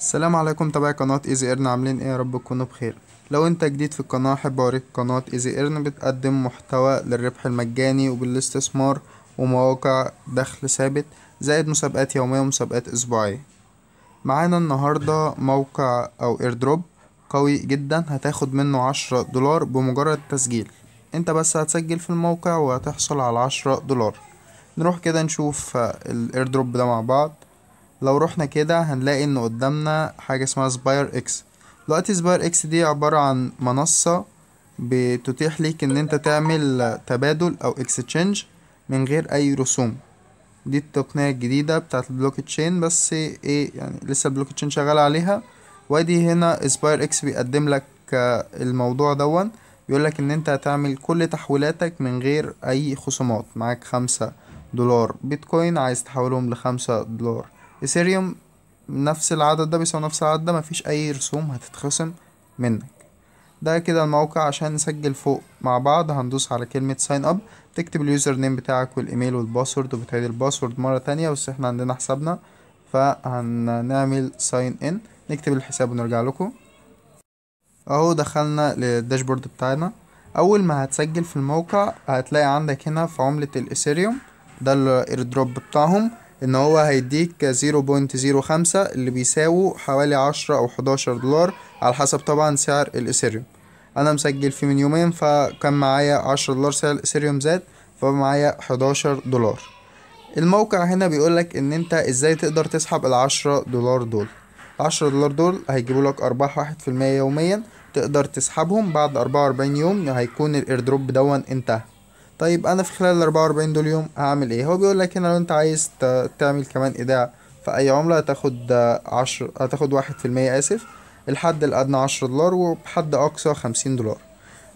السلام عليكم تابعي قناة ايزي ايرن عاملين ايه يا رب تكونوا بخير لو انت جديد في القناة احب اوريك قناة ايزي ايرن بتقدم محتوى للربح المجاني وبالاستثمار ومواقع دخل ثابت زائد مسابقات يومية ومسابقات اسبوعية معانا النهاردة موقع او ايردروب قوي جدا هتاخد منه عشرة دولار بمجرد تسجيل انت بس هتسجل في الموقع وهتحصل على عشرة دولار نروح كده نشوف الايردروب ده مع بعض لو رحنا كده هنلاقي ان قدامنا حاجة اسمها سباير اكس دلوقتي سباير اكس دي عبارة عن منصة بتتيح ليك ان انت تعمل تبادل او اكستشينج من غير اي رسوم دي التقنية الجديدة بتاعت البلوك تشين بس ايه يعني لسه البلوك تشين شغال عليها وادي هنا سباير اكس بيقدم لك الموضوع دون بيقولك ان انت هتعمل كل تحويلاتك من غير اي خصومات معاك خمسة دولار بيتكوين عايز تحولهم لخمسة دولار ايثيريوم نفس العدد ده بيساوي نفس العدد ده مفيش اي رسوم هتتخصم منك ده كده الموقع عشان نسجل فوق مع بعض هندوس على كلمة ساين اب تكتب اليوزر نيم بتاعك والايميل والباسورد وبتعيد الباسورد مرة تانية بس احنا عندنا حسابنا فهنعمل ساين ان نكتب الحساب ونرجع لكم اهو دخلنا للداشبورد بتاعنا اول ما هتسجل في الموقع هتلاقي عندك هنا في عملة الايثيريوم ده الايردروب بتاعهم ان هو هيديك 0.05 اللي بيساوي حوالي 10 او 11 دولار على حسب طبعا سعر الاثيريوم انا مسجل فيه من يومين فكان معايا 10 دولار سعر الاثيريوم زاد فمعايا 11 دولار الموقع هنا بيقول لك ان انت ازاي تقدر تسحب ال10 دولار دول ال10 دولار دول هيجيبوا لك ارباح 1% يوميا تقدر تسحبهم بعد 44 يوم هيكون الايردروب دون انتهى طيب انا في خلال ال 44 دول يوم هعمل ايه هو بيقول لك هنا لو انت عايز تعمل كمان ايداع في اي عمله هتاخد 10 هتاخد 1% اسف الحد الادنى 10 دولار وبحد اقصى 50 دولار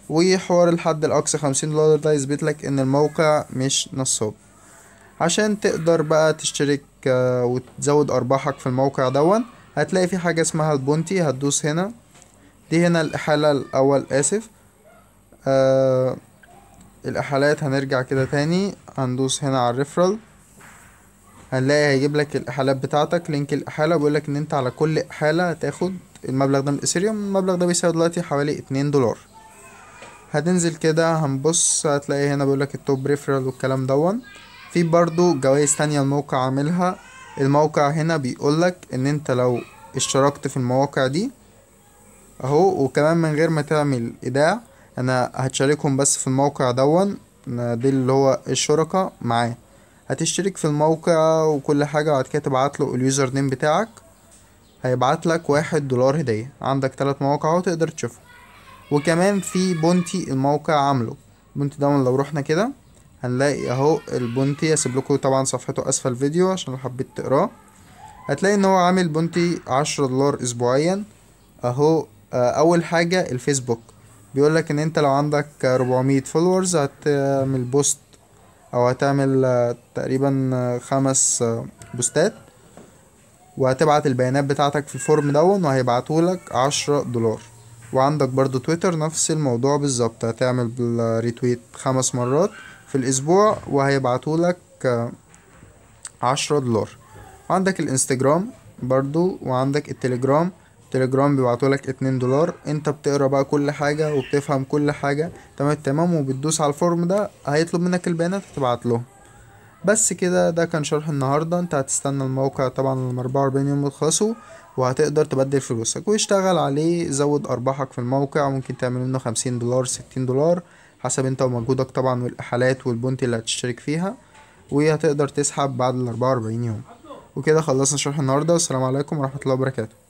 وحوار الحد الاقصى 50 دولار ده يثبت لك ان الموقع مش نصاب عشان تقدر بقى تشترك آه، وتزود ارباحك في الموقع دون هتلاقي في حاجه اسمها البونتي هتدوس هنا دي هنا الاحاله الاول اسف آه الإحالات هنرجع كده تاني هندوس هنا على الريفرال هنلاقي هيجيب لك الإحالات بتاعتك لينك الإحالة بيقول لك إن أنت على كل إحالة هتاخد المبلغ ده من الاثيريوم المبلغ ده بيساوي دلوقتي حوالي اتنين دولار هتنزل كده هنبص هتلاقي هنا بيقول لك التوب ريفرال والكلام دون في برضو جوائز تانية الموقع عاملها الموقع هنا بيقول لك إن أنت لو اشتركت في المواقع دي أهو وكمان من غير ما تعمل إيداع انا هتشاركهم بس في الموقع دون دي اللي هو الشركة معاه هتشترك في الموقع وكل حاجة وبعد كده تبعت له اليوزر نيم بتاعك هيبعت لك واحد دولار هدية عندك تلات مواقع اهو تقدر تشوفهم وكمان في بونتي الموقع عامله بونتي دون لو رحنا كده هنلاقي اهو البونتي هسيب لكم طبعا صفحته اسفل الفيديو عشان لو حبيت تقراه هتلاقي ان هو عامل بونتي عشرة دولار اسبوعيا اهو آه، اول حاجة الفيسبوك بيقول لك ان انت لو عندك 400 فولورز هتعمل بوست او هتعمل تقريبا خمس بوستات وهتبعت البيانات بتاعتك في الفورم دون لك عشرة دولار وعندك برضو تويتر نفس الموضوع بالظبط هتعمل ريتويت خمس مرات في الاسبوع لك عشرة دولار وعندك الانستجرام برضو وعندك التليجرام تليجرام بيبعتوا لك اتنين دولار انت بتقرا بقى كل حاجه وبتفهم كل حاجه تمام تمام وبتدوس على الفورم ده هيطلب منك البيانات تبعت له بس كده ده كان شرح النهارده انت هتستنى الموقع طبعا لما 44 يوم يخلصوا وهتقدر تبدل فلوسك واشتغل عليه زود ارباحك في الموقع ممكن تعمل منه 50 دولار 60 دولار حسب انت ومجهودك طبعا والاحالات والبونت اللي هتشترك فيها وهتقدر تسحب بعد ال 44 يوم وكده خلصنا شرح النهارده والسلام عليكم ورحمه الله وبركاته